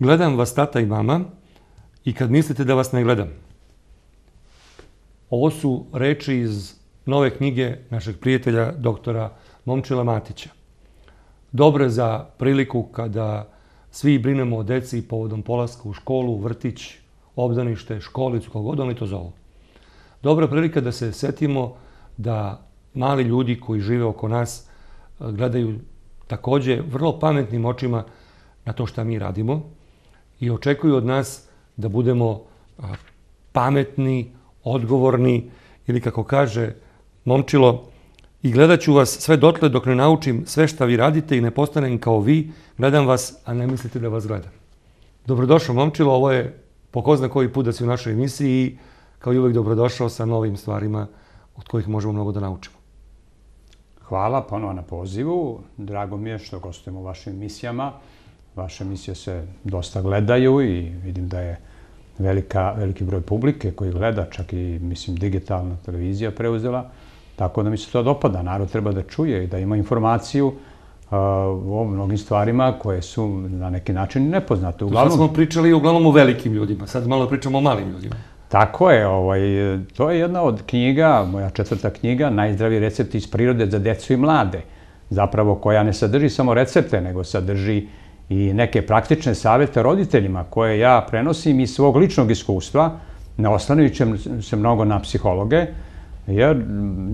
Gledam vas tata i mama i kad mislite da vas ne gledam. Ovo su reči iz nove knjige našeg prijatelja doktora Momčila Matića. Dobre za priliku kada svi brinemo o deci povodom polaska u školu, vrtić, obdanište, školicu, kako god oni to zovu. Dobra prilika da se setimo da mali ljudi koji žive oko nas eh, gledaju takođe vrlo pametnim očima na to šta mi radimo, i očekuju od nas da budemo pametni, odgovorni ili kako kaže momčilo, i gledat ću vas sve dotle dok ne naučim sve šta vi radite i ne postanem kao vi, gledam vas, a ne mislite da vas gledam. Dobrodošao momčilo, ovo je po ko zna koji put da si u našoj emisiji i kao i uvek dobrodošao sa novim stvarima od kojih možemo mnogo da naučimo. Hvala ponovo na pozivu. Drago mi je što gostujem u vašim emisijama. Vaše emisije se dosta gledaju i vidim da je velika, veliki broj publike koji gleda, čak i, mislim, digitalna televizija preuzela, tako da mi se to dopada. Narod treba da čuje i da ima informaciju o mnogim stvarima koje su na neki način nepoznate. Uglavnom... sad smo pričali uglavnom o velikim ljudima, sad malo pričamo o malim ljudima. Tako je, ovaj, to je jedna od knjiga, moja četvrta knjiga, Najzdravi recepti iz prirode za decu i mlade, zapravo koja ne sadrži samo recepte, nego sadrži uh, i neke praktične savete roditeljima koje ja prenosim iz svog ličnog iskustva, ne oslanajući se mnogo na psihologe, jer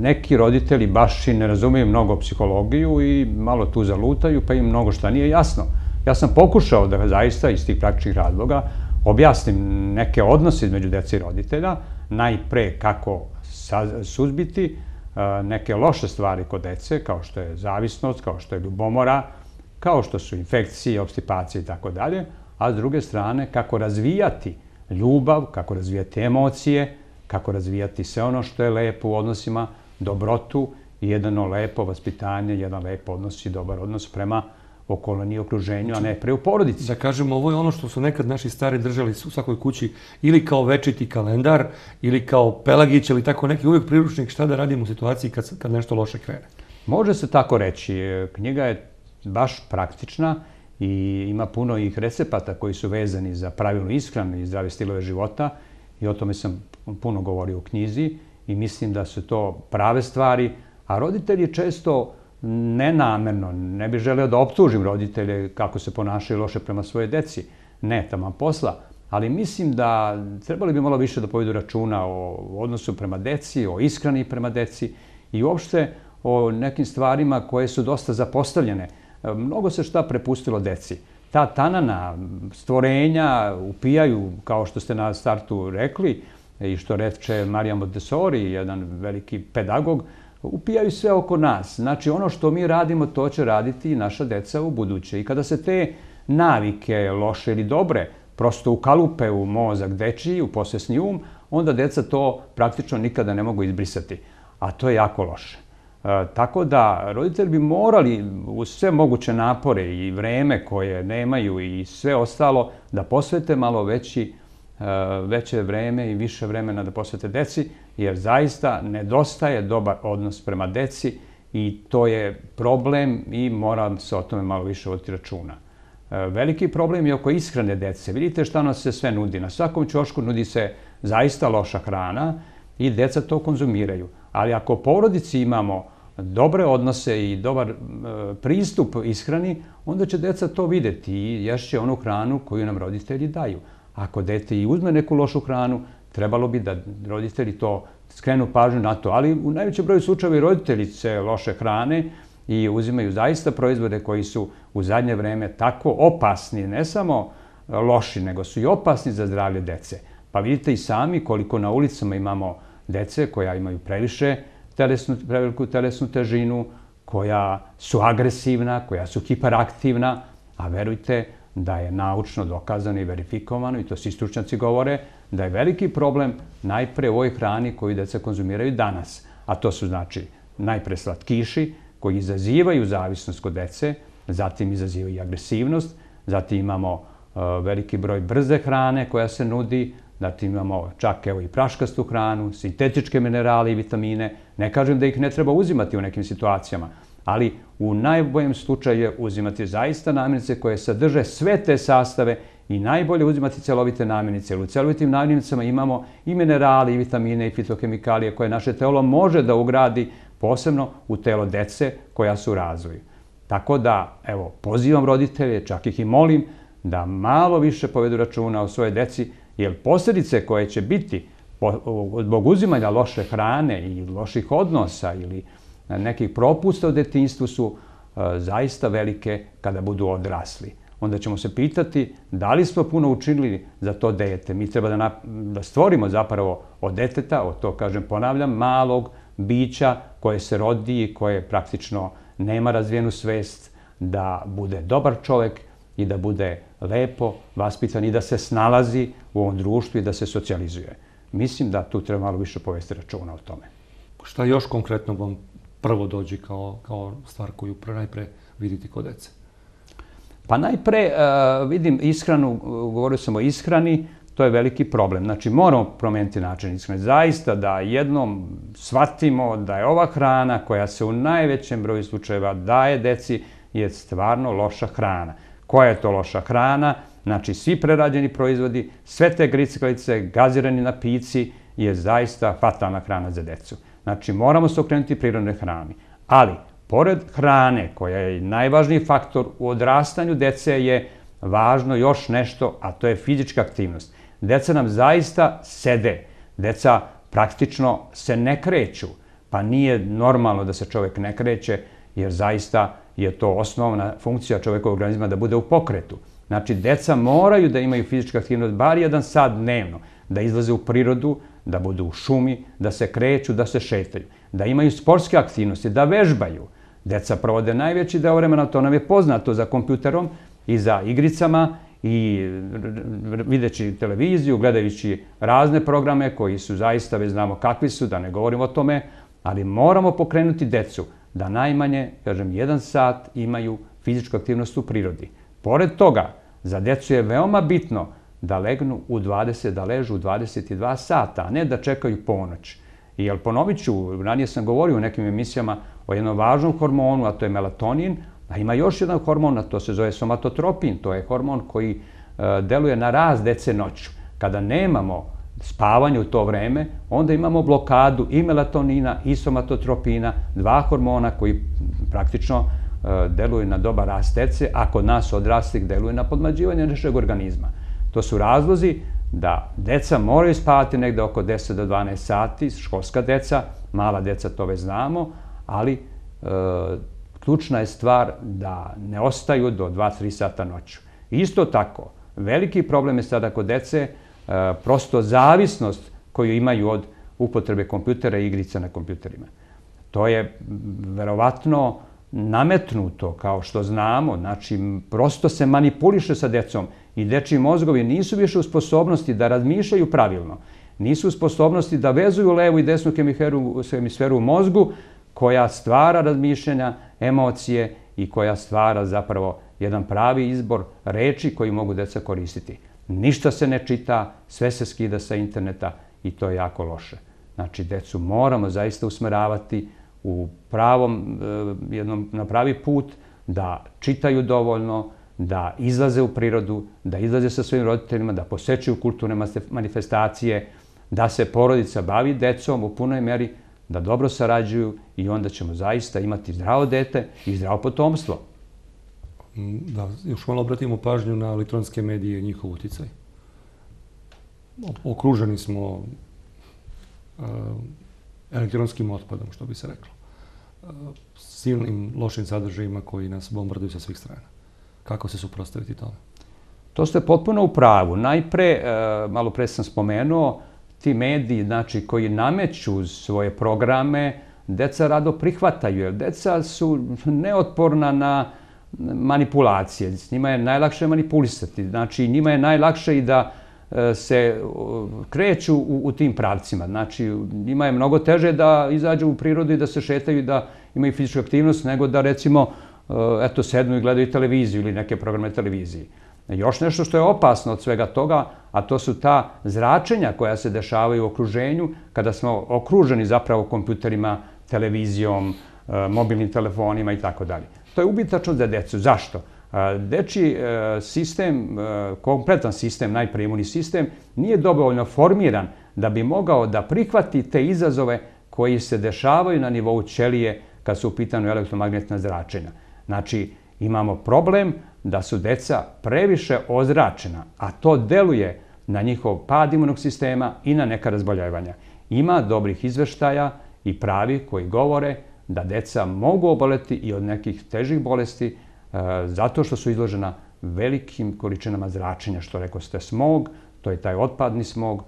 neki roditelji baš i ne razumeju mnogo psihologiju i malo tu zalutaju, pa im mnogo šta nije jasno. Ja sam pokušao da zaista iz tih praktičnih razloga objasnim neke odnose između dece i roditelja, najpre kako suzbiti neke loše stvari kod dece, kao što je zavisnost, kao što je ljubomora, kao što su infekcije, obstipacije i tako dalje, a s druge strane kako razvijati ljubav, kako razvijati emocije, kako razvijati sve ono što je lepo u odnosima, dobrotu i jedano lepo vaspitanje, jedan lep odnos i dobar odnos prema okolini i okruženju, a ne pre u porodici. Da kažem, ovo je ono što su nekad naši stari držali u svakoj kući ili kao večiti kalendar, ili kao Pelagić, ili tako neki uvek priručnik šta da radimo u situaciji kad, kad nešto loše krene. Može se tako reći. Knjiga je baš praktična i ima puno ih recepata koji su vezani za pravilnu ishranu i zdrave stilove života i o tome sam puno govorio u knjizi i mislim da su to prave stvari, a roditelji često nenamerno, ne bih želeo da optužim roditelje kako se ponašaju loše prema svoje deci, ne, tamo posla, ali mislim da trebali bi malo više da povedu računa o odnosu prema deci, o ishrani prema deci i uopšte o nekim stvarima koje su dosta zapostavljene. Mnogo se šta prepustilo deci. Ta tanana stvorenja upijaju, kao što ste na startu rekli, i što reče Marija Montessori, jedan veliki pedagog, upijaju sve oko nas. Znači, ono što mi radimo, to će raditi i naša deca u buduće. I kada se te navike, loše ili dobre, prosto ukalupe u mozak deči, u posvesni um, onda deca to praktično nikada ne mogu izbrisati. A to je jako loše. E, tako da roditelji bi morali uz sve moguće napore i vreme koje nemaju i sve ostalo da posvete malo veći e, veće vreme i više vremena da posvete deci, jer zaista nedostaje dobar odnos prema deci i to je problem i mora se o tome malo više voditi računa. E, veliki problem je oko ishrane dece. Vidite šta nas se sve nudi. Na svakom čošku nudi se zaista loša hrana i deca to konzumiraju. Ali ako u porodici imamo dobre odnose i dobar e, pristup ishrani, onda će deca to videti i ješće onu hranu koju nam roditelji daju. Ako dete i uzme neku lošu hranu, trebalo bi da roditelji to skrenu pažnju na to. Ali u najvećem broju slučajeva i roditelji se loše hrane i uzimaju zaista proizvode koji su u zadnje vreme tako opasni, ne samo loši, nego su i opasni za zdravlje dece. Pa vidite i sami koliko na ulicama imamo dece koja imaju previše telesnu, preveliku telesnu težinu, koja su agresivna, koja su hiperaktivna, a verujte da je naučno dokazano i verifikovano, i to svi stručnjaci govore, da je veliki problem najpre u ovoj hrani koju deca konzumiraju danas, a to su znači najpre slatkiši koji izazivaju zavisnost kod dece, zatim izazivaju i agresivnost, zatim imamo uh, veliki broj brze hrane koja se nudi, Znači imamo čak evo i praškastu hranu, sintetičke minerale i vitamine. Ne kažem da ih ne treba uzimati u nekim situacijama, ali u najboljem slučaju je uzimati zaista namirnice koje sadrže sve te sastave i najbolje uzimati celovite namirnice. U celovitim namirnicama imamo i minerali, i vitamine, i fitokemikalije koje naše telo može da ugradi posebno u telo dece koja su u razvoju. Tako da, evo, pozivam roditelje, čak ih i molim, da malo više povedu računa o svoje deci, jer posljedice koje će biti zbog uzimanja loše hrane i loših odnosa ili nekih propusta u detinstvu su e, zaista velike kada budu odrasli. Onda ćemo se pitati da li smo puno učinili za to dete. Mi treba da, da stvorimo zapravo od deteta, od to kažem ponavljam, malog bića koje se rodi i koje praktično nema razvijenu svest da bude dobar čovek i da bude lepo vaspitan i da se snalazi u ovom društvu i da se socijalizuje. Mislim da tu treba malo više povesti računa o tome. Šta još konkretno vam prvo dođe kao, kao stvar koju najpre vidite kod dece? Pa najpre uh, vidim ishranu, govorio sam o ishrani, to je veliki problem. Znači moramo promeniti način ishrane. Zaista da jednom shvatimo da je ova hrana koja se u najvećem broju slučajeva daje deci je stvarno loša hrana koja je to loša hrana, znači svi prerađeni proizvodi, sve te grickalice, gazirani napici je zaista fatalna hrana za decu. Znači moramo se okrenuti prirodnoj hrani. Ali, pored hrane koja je najvažniji faktor u odrastanju dece je važno još nešto, a to je fizička aktivnost. Deca nam zaista sede. Deca praktično se ne kreću, pa nije normalno da se čovek ne kreće, jer zaista je to osnovna funkcija čovekovog organizma da bude u pokretu. Znači, deca moraju da imaju fizičku aktivnost bar jedan sat dnevno, da izlaze u prirodu, da budu u šumi, da se kreću, da se šetaju, da imaju sportske aktivnosti, da vežbaju. Deca provode najveći deo vremena, to nam je poznato za kompjuterom i za igricama i videći televiziju, gledajući razne programe koji su zaista, već znamo kakvi su, da ne govorimo o tome, ali moramo pokrenuti decu da najmanje, kažem, jedan sat imaju fizičku aktivnost u prirodi. Pored toga, za decu je veoma bitno da legnu u 20, da ležu u 22 sata, a ne da čekaju ponoć. Jer ponovit ću, ranije sam govorio u nekim emisijama o jednom važnom hormonu, a to je melatonin, a ima još jedan hormon, a to se zove somatotropin, to je hormon koji e, deluje na raz dece noću. Kada nemamo spavanje u to vreme, onda imamo blokadu i melatonina i somatotropina, dva hormona koji praktično e, deluju na dobar rastece, a kod nas odraslih deluju na podmađivanje našeg organizma. To su razlozi da deca moraju spavati negde oko 10 do 12 sati, školska deca, mala deca to već znamo, ali e, ključna je stvar da ne ostaju do 2-3 sata noću. Isto tako, veliki problem je sada kod dece E, prosto zavisnost koju imaju od upotrebe kompjutera i igrica na kompjuterima. To je verovatno nametnuto, kao što znamo, znači prosto se manipuliše sa decom i deči mozgovi nisu više u sposobnosti da razmišljaju pravilno, nisu u sposobnosti da vezuju levu i desnu hemisferu, u mozgu koja stvara razmišljanja, emocije i koja stvara zapravo jedan pravi izbor reči koji mogu deca koristiti ništa se ne čita, sve se skida sa interneta i to je jako loše. Znači, decu moramo zaista usmeravati u pravom, e, jednom, na pravi put, da čitaju dovoljno, da izlaze u prirodu, da izlaze sa svojim roditeljima, da posećuju kulturne manifestacije, da se porodica bavi decom u punoj meri, da dobro sarađuju i onda ćemo zaista imati zdravo dete i zdravo potomstvo da još malo obratimo pažnju na elektronske medije i njihov uticaj. Okruženi smo e, elektronskim otpadom, što bi se reklo. E, silnim lošim sadržajima koji nas bombarduju sa svih strana. Kako se suprostaviti tome? To ste potpuno u pravu. Najpre, e, malo pre sam spomenuo, ti mediji znači, koji nameću svoje programe, deca rado prihvataju, jer deca su neotporna na manipulacije. S njima je najlakše manipulisati. Znači, njima je najlakše i da e, se kreću u, u tim pravcima. Znači, njima je mnogo teže da izađu u prirodu i da se šetaju i da imaju fizičku aktivnost, nego da, recimo, e, eto, sednu i gledaju televiziju ili neke programe televizije. Još nešto što je opasno od svega toga, a to su ta zračenja koja se dešavaju u okruženju, kada smo okruženi zapravo kompjuterima, televizijom, e, mobilnim telefonima i tako dalje. To je ubitačno za decu. Zašto? Deči e, sistem, e, kompletan sistem, najprej imunni sistem, nije dovoljno formiran da bi mogao da prihvati te izazove koji se dešavaju na nivou ćelije kad su u elektromagnetna zračenja. Znači, imamo problem da su deca previše ozračena, a to deluje na njihov pad imunog sistema i na neka razboljavanja. Ima dobrih izveštaja i pravi koji govore da deca mogu oboleti i od nekih težih bolesti e, zato što su izložena velikim količinama zračenja, što rekao ste smog, to je taj otpadni smog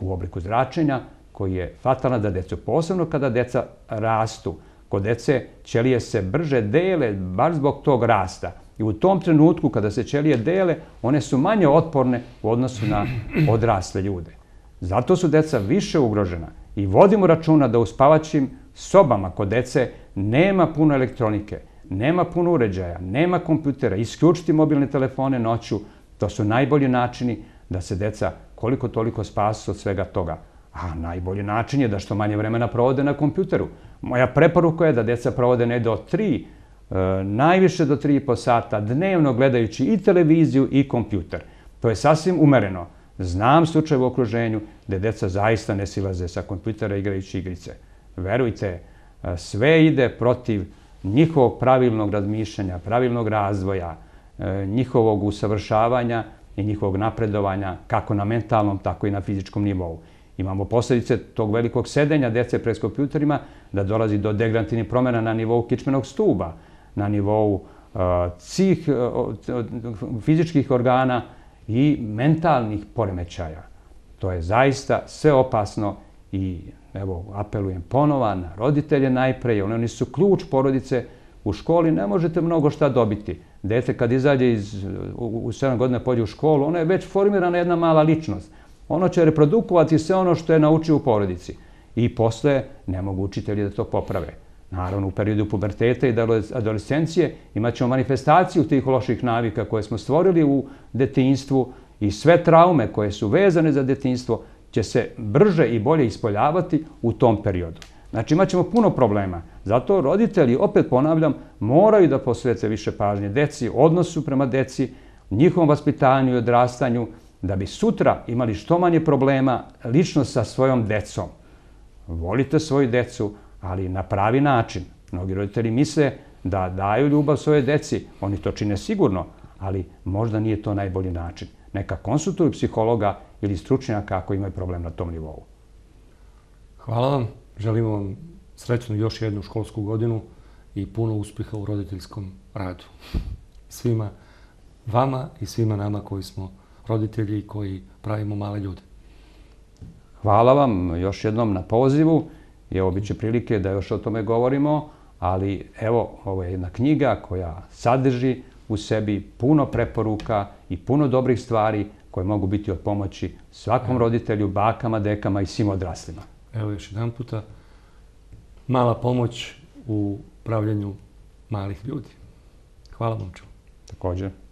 u obliku zračenja koji je fatalan za decu, posebno kada deca rastu. Kod dece ćelije se brže dele, baš zbog tog rasta. I u tom trenutku kada se ćelije dele, one su manje otporne u odnosu na odrasle ljude. Zato su deca više ugrožena i vodimo računa da u spavaćim sobama kod dece nema puno elektronike, nema puno uređaja, nema kompjutera, isključiti mobilne telefone noću, to su najbolji načini da se deca koliko toliko spasu od svega toga. A najbolji način je da što manje vremena provode na kompjuteru. Moja preporuka je da deca provode ne do 3, e, najviše do 3,5 sata dnevno gledajući i televiziju i kompjuter. To je sasvim umereno. Znam slučaje u okruženju gde deca zaista ne silaze sa kompjutera igrajući igrice verujte, e, sve ide protiv njihovog pravilnog razmišljanja, pravilnog razvoja, e, njihovog usavršavanja i njihovog napredovanja kako na mentalnom, tako i na fizičkom nivou. Imamo posledice tog velikog sedenja dece pred kompjuterima da dolazi do degrantini promjena na nivou kičmenog stuba, na nivou e, cih fizičkih organa i mentalnih poremećaja. To je zaista sve opasno I evo, apelujem ponova na roditelje najpre, jer oni su ključ porodice u školi, ne možete mnogo šta dobiti. Dete kad izađe iz, u, 7 godina pođe u školu, ona je već formirana jedna mala ličnost. Ono će reprodukovati sve ono što je naučio u porodici. I posle ne mogu učitelji da to poprave. Naravno, u periodu puberteta i adolescencije imat ćemo manifestaciju tih loših navika koje smo stvorili u detinjstvu i sve traume koje su vezane za detinjstvo će se brže i bolje ispoljavati u tom periodu. Znači imat ćemo puno problema. Zato roditelji, opet ponavljam, moraju da posvete više pažnje deci, odnosu prema deci, njihovom vaspitanju i odrastanju, da bi sutra imali što manje problema lično sa svojom decom. Volite svoju decu, ali na pravi način. Mnogi roditelji misle da daju ljubav svoje deci, oni to čine sigurno, ali možda nije to najbolji način. Neka konsultuju psihologa ili stručnjaka ako imaju problem na tom nivou. Hvala vam. Želimo vam srećnu još jednu školsku godinu i puno uspjeha u roditeljskom radu. Svima vama i svima nama koji smo roditelji i koji pravimo male ljude. Hvala vam još jednom na pozivu i evo bit će prilike da još o tome govorimo, ali evo, ovo je jedna knjiga koja sadrži u sebi puno preporuka i puno dobrih stvari koje mogu biti od pomoći svakom roditelju, bakama, dekama i svim odraslima. Evo još jedan puta, mala pomoć u pravljanju malih ljudi. Hvala momču. Također.